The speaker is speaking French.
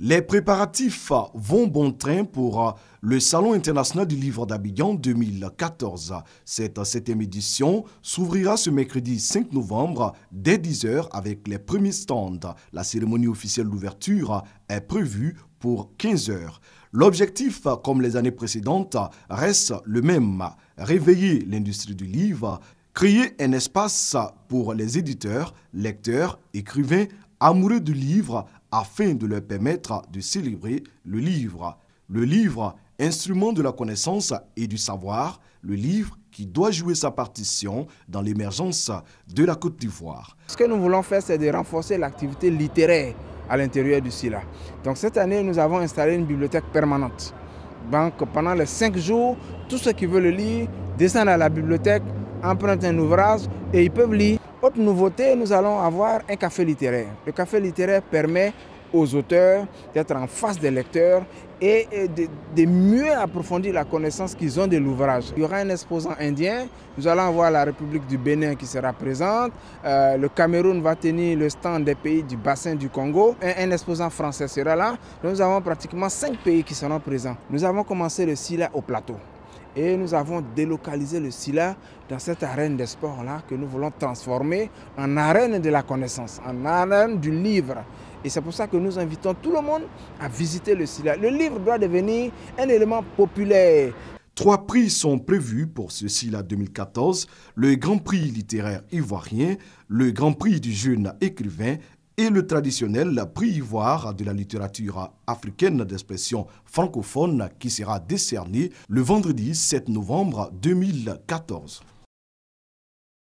Les préparatifs euh, vont bon train pour euh, le Salon international du livre d'Abidjan 2014. Euh, cette septième édition s'ouvrira ce mercredi 5 novembre dès 10h avec les premiers stands. La cérémonie officielle d'ouverture est prévue pour 15h. L'objectif, comme les années précédentes, reste le même, réveiller l'industrie du livre, créer un espace pour les éditeurs, lecteurs, écrivains, amoureux du livre afin de leur permettre de célébrer le livre. Le livre, instrument de la connaissance et du savoir, le livre qui doit jouer sa partition dans l'émergence de la Côte d'Ivoire. Ce que nous voulons faire, c'est de renforcer l'activité littéraire à l'intérieur du SILA. Donc cette année, nous avons installé une bibliothèque permanente. Donc pendant les cinq jours, tous ceux qui veulent lire descendent à la bibliothèque, empruntent un ouvrage et ils peuvent lire autre nouveauté, nous allons avoir un café littéraire. Le café littéraire permet aux auteurs d'être en face des lecteurs et de, mieux approfondir la connaissance qu'ils ont de l'ouvrage. Il y aura un exposant indien, nous allons avoir la République du Bénin qui sera présente, euh, le Cameroun va tenir le stand des pays du bassin du Congo, un, exposant français sera là, nous avons pratiquement cinq pays qui seront présents. Nous avons commencé le SILA au plateau. Et nous avons délocalisé le SILA dans cette arène des sports-là que nous voulons transformer en arène de la connaissance, en arène du livre. Et c'est pour ça que nous invitons tout le monde à visiter le SILA. Le livre doit devenir un élément populaire. Trois prix sont prévus pour ce SILA 2014, le Grand Prix littéraire ivoirien, le Grand Prix du jeune écrivain et le traditionnel prix Ivoire de la littérature africaine d'expression francophone qui sera décerné le vendredi 7 novembre 2014.